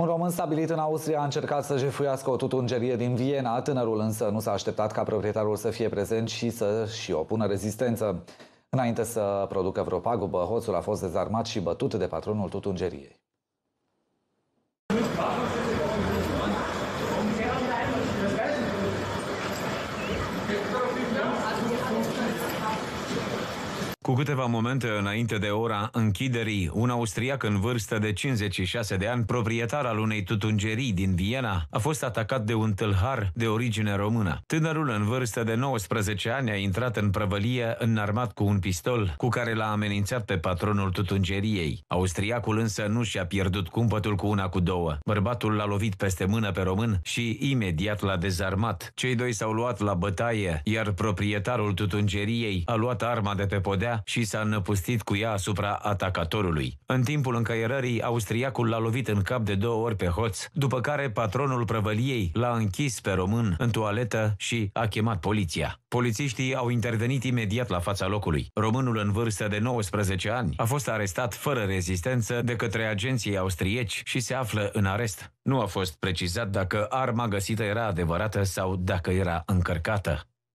Un român stabilit în Austria a încercat să jefuiască o tutungerie din Viena, tânărul însă nu s-a așteptat ca proprietarul să fie prezent și să și opună rezistență. Înainte să producă vreo pagubă, hoțul a fost dezarmat și bătut de patronul tutungeriei. Cu câteva momente înainte de ora închiderii, un austriac în vârstă de 56 de ani, proprietar al unei tutungerii din Viena, a fost atacat de un tâlhar de origine română. Tânărul în vârstă de 19 ani a intrat în prăvălie înarmat cu un pistol cu care l-a amenințat pe patronul tutungeriei. Austriacul însă nu și-a pierdut cumpătul cu una cu două. Bărbatul l-a lovit peste mână pe român și imediat l-a dezarmat. Cei doi s-au luat la bătaie, iar proprietarul tutungeriei a luat arma de pe podea și s-a năpustit cu ea asupra atacatorului. În timpul încăierării, austriacul l-a lovit în cap de două ori pe hoț, după care patronul prăvăliei l-a închis pe român în toaletă și a chemat poliția. Polițiștii au intervenit imediat la fața locului. Românul în vârstă de 19 ani a fost arestat fără rezistență de către agenții austrieci și se află în arest. Nu a fost precizat dacă arma găsită era adevărată sau dacă era încărcată.